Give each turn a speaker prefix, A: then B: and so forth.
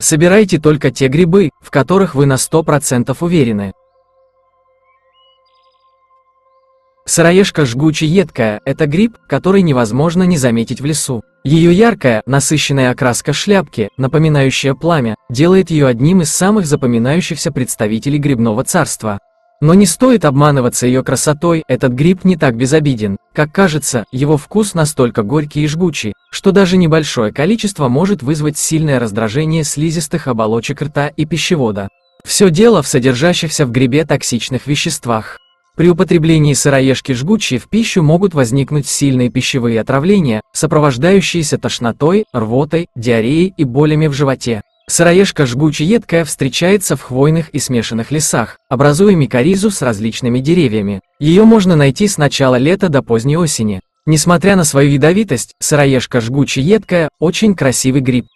A: Собирайте только те грибы, в которых вы на 100% уверены. Сыроежка жгуче-едкая – это гриб, который невозможно не заметить в лесу. Ее яркая, насыщенная окраска шляпки, напоминающая пламя, делает ее одним из самых запоминающихся представителей грибного царства. Но не стоит обманываться ее красотой, этот гриб не так безобиден, как кажется, его вкус настолько горький и жгучий, что даже небольшое количество может вызвать сильное раздражение слизистых оболочек рта и пищевода. Все дело в содержащихся в грибе токсичных веществах. При употреблении сыроежки жгучей в пищу могут возникнуть сильные пищевые отравления, сопровождающиеся тошнотой, рвотой, диареей и болями в животе. Сыроежка жгуче-едкая встречается в хвойных и смешанных лесах, образуя микоризу с различными деревьями. Ее можно найти с начала лета до поздней осени. Несмотря на свою ядовитость, сыроежка жгуче-едкая – очень красивый гриб.